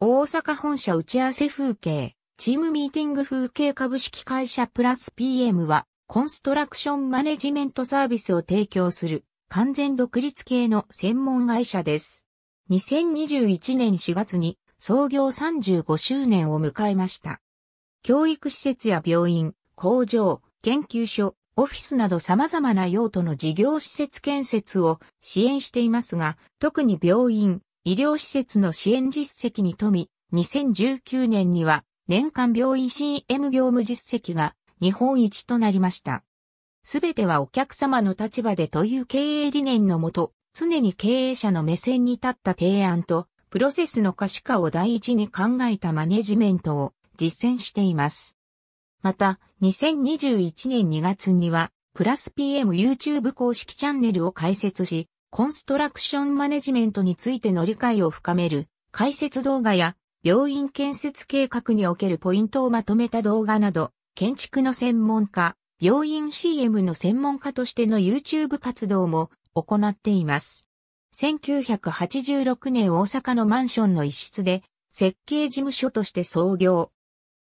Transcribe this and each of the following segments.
大阪本社打ち合わせ風景、チームミーティング風景株式会社プラス PM は、コンストラクションマネジメントサービスを提供する、完全独立系の専門会社です。2021年4月に創業35周年を迎えました。教育施設や病院、工場、研究所、オフィスなど様々な用途の事業施設建設を支援していますが、特に病院、医療施設の支援実績に富み、2019年には年間病院 CM 業務実績が日本一となりました。すべてはお客様の立場でという経営理念のもと、常に経営者の目線に立った提案と、プロセスの可視化を第一に考えたマネジメントを実践しています。また、2021年2月には、プラス PM YouTube 公式チャンネルを開設し、コンストラクションマネジメントについての理解を深める解説動画や病院建設計画におけるポイントをまとめた動画など、建築の専門家、病院 CM の専門家としての YouTube 活動も行っています。1986年大阪のマンションの一室で設計事務所として創業。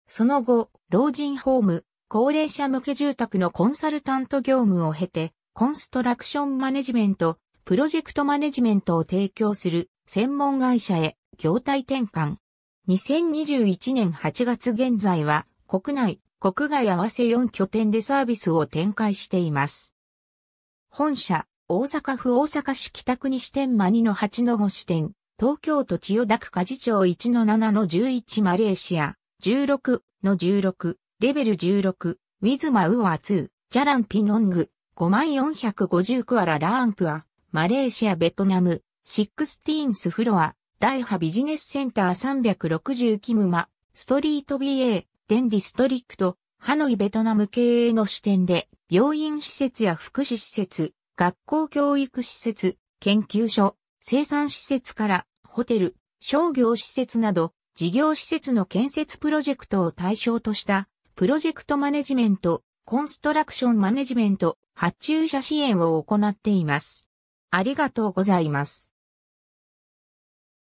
その後、老人ホーム、高齢者向け住宅のコンサルタント業務を経て、コンストラクションマネジメント、プロジェクトマネジメントを提供する専門会社へ業態転換。2021年8月現在は国内、国外合わせ4拠点でサービスを展開しています。本社、大阪府大阪市北区西店間2の8の5支店、東京都千代田区家事庁1の7の11マレーシア、16の16、レベル16、ウィズマウア2、ジャランピノング、5450クアララーンプア、マレーシアベトナム、シックスティーンスフロア、大波ビジネスセンター360キムマ、ストリート BA、デンディストリクト、ハノイベトナム経営の視点で、病院施設や福祉施設、学校教育施設、研究所、生産施設から、ホテル、商業施設など、事業施設の建設プロジェクトを対象とした、プロジェクトマネジメント、コンストラクションマネジメント、発注者支援を行っています。ありがとうございます。